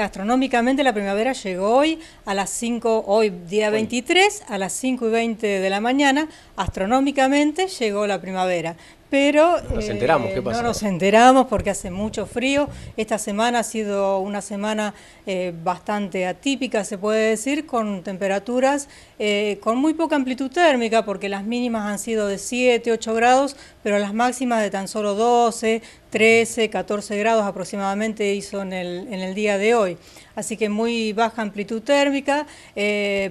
Astronómicamente la primavera llegó hoy a las 5, hoy día 23, a las 5 y 20 de la mañana, astronómicamente llegó la primavera pero no nos enteramos, eh, nos enteramos porque hace mucho frío. Esta semana ha sido una semana eh, bastante atípica, se puede decir, con temperaturas eh, con muy poca amplitud térmica, porque las mínimas han sido de 7, 8 grados, pero las máximas de tan solo 12, 13, 14 grados aproximadamente hizo en el, en el día de hoy. Así que muy baja amplitud térmica,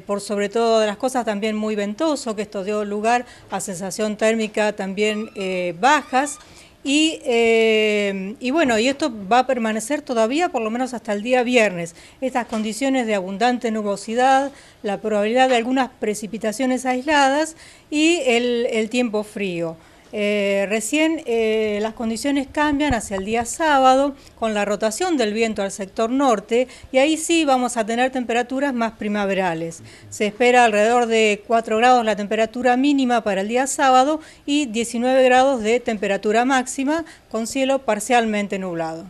por sobre todo de las cosas también muy ventoso, que esto dio lugar a sensación térmica también bajas. Eh, y, bueno, y esto va a permanecer todavía por lo menos hasta el día viernes. Estas condiciones de abundante nubosidad, la probabilidad de algunas precipitaciones aisladas y el tiempo frío. Eh, recién eh, las condiciones cambian hacia el día sábado con la rotación del viento al sector norte y ahí sí vamos a tener temperaturas más primaverales. Se espera alrededor de 4 grados la temperatura mínima para el día sábado y 19 grados de temperatura máxima con cielo parcialmente nublado.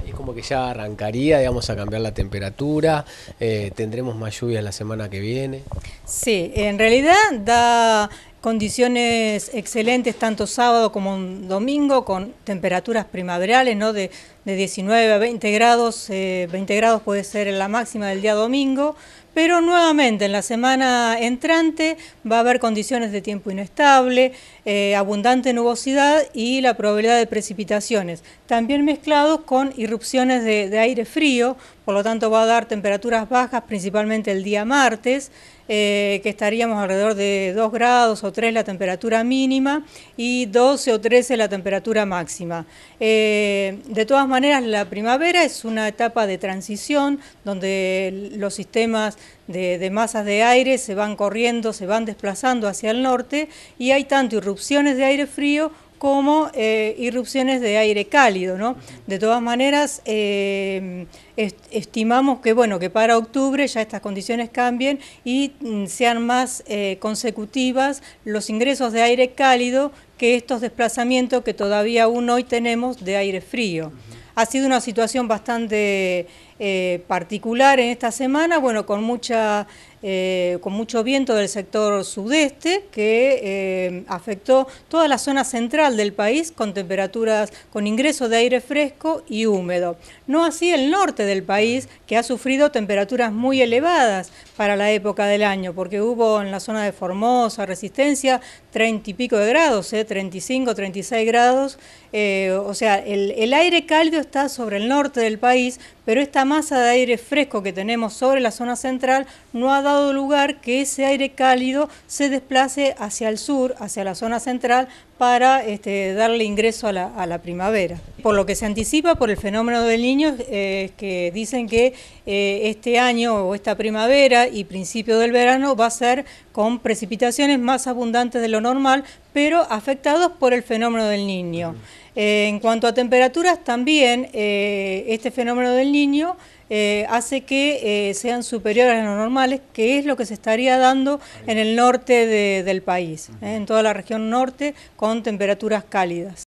Ahí es como que ya arrancaría, vamos a cambiar la temperatura, eh, tendremos más lluvias la semana que viene. Sí, en realidad da condiciones excelentes tanto sábado como domingo, con temperaturas primaverales, ¿no? De, de 19 a 20 grados, 20 eh, grados puede ser la máxima del día domingo, pero nuevamente en la semana entrante va a haber condiciones de tiempo inestable, eh, abundante nubosidad y la probabilidad de precipitaciones, también mezclados con irrupciones de, aire frío, por lo tanto va a dar temperaturas bajas principalmente el día martes, eh, que estaríamos alrededor de 2 grados o 3 la temperatura mínima y 12 o 13 la temperatura máxima. Eh, de todas maneras, la primavera es una etapa de transición donde los sistemas de, masas de aire se van corriendo, se van desplazando hacia el norte y hay tanto irrupciones de aire frío como eh, irrupciones de aire cálido, De todas maneras, eh, estimamos que, bueno, que para octubre ya estas condiciones cambien y mm, sean más eh, consecutivas los ingresos de aire cálido que estos desplazamientos que todavía aún hoy tenemos de aire frío. Ha sido una situación bastante eh, particular en esta semana, bueno, con, mucha, eh, con mucho viento del sector sudeste que eh, afectó toda la zona central del país con temperaturas, con ingreso de aire fresco y húmedo. No así el norte del país que ha sufrido temperaturas muy elevadas para la época del año, porque hubo en la zona de Formosa, Resistencia, 30 y pico de grados, 35, 36 grados, o sea, el, el aire cálido está sobre el norte del país, pero está más masa de aire fresco que tenemos sobre la zona central no ha dado lugar que ese aire cálido se desplace hacia el sur, hacia la zona central, para este, darle ingreso a la, primavera. Por lo que se anticipa por el fenómeno del niño eh, que dicen que eh, este año o esta primavera y principio del verano va a ser con precipitaciones más abundantes de lo normal, pero afectados por el fenómeno del niño. Eh, en cuanto a temperaturas, también este fenómeno del niño eh, hace que eh, sean superiores a los normales, que es lo que se estaría dando en el norte del país, ¿eh? en toda la región norte, con temperaturas cálidas.